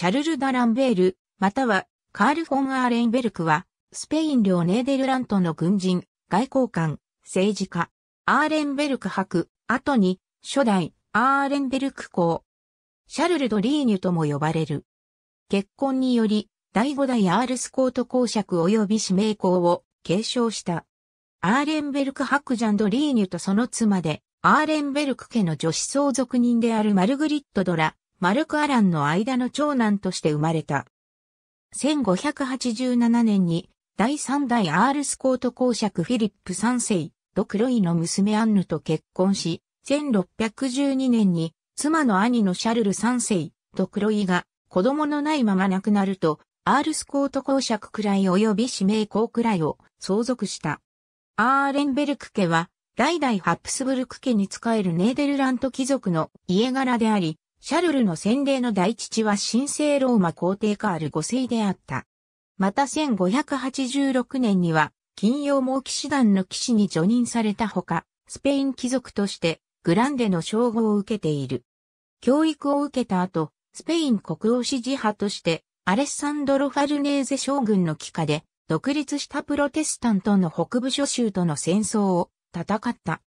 シャルル・ダ・ランベール、またはカール・フォン・アーレンベルクは、スペイン領ネーデルラントの軍人、外交官、政治家、アーレンベルク博、後に、初代、アーレンベルク公。シャルル・ド・リーニュとも呼ばれる。結婚により、第五代アールスコート公爵及び指名校を継承した。アーレンベルク博ジャン・ド・リーニュとその妻で、アーレンベルク家の女子相続人であるマルグリット・ドラ、マルク・アランの間の長男として生まれた。1587年に第3代アールスコート公爵フィリップ3世、ドクロイの娘アンヌと結婚し、1612年に妻の兄のシャルル3世、ドクロイが子供のないまま亡くなると、アールスコート公爵くらい及び指名公くらいを相続した。アーレンベルク家は、代々ハプスブルク家に仕えるネーデルラント貴族の家柄であり、シャルルの洗礼の大父は神聖ローマ皇帝カール5世であった。また1586年には、金曜猛騎士団の騎士に除任されたほか、スペイン貴族としてグランデの称号を受けている。教育を受けた後、スペイン国王支持派として、アレッサンドロ・ファルネーゼ将軍の帰化で、独立したプロテスタントの北部諸州との戦争を戦った。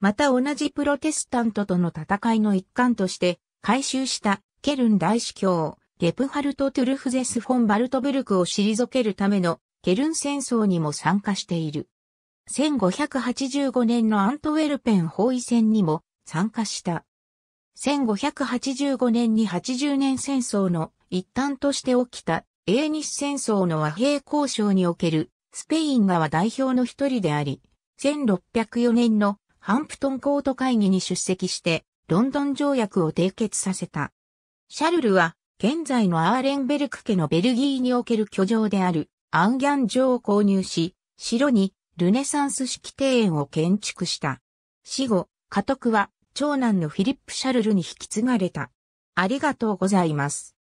また同じプロテスタントとの戦いの一環として、改修したケルン大司教、レプハルト・トゥルフゼス・フォン・バルトブルクを退けるためのケルン戦争にも参加している。1585年のアントウェルペン包囲戦にも参加した。1585年に80年戦争の一端として起きた英日戦争の和平交渉におけるスペイン側代表の一人であり、1604年のハンプトンコート会議に出席してロンドン条約を締結させた。シャルルは、現在のアーレンベルク家のベルギーにおける居城であるアンギャン城を購入し、城にルネサンス式庭園を建築した。死後、家督は長男のフィリップ・シャルルに引き継がれた。ありがとうございます。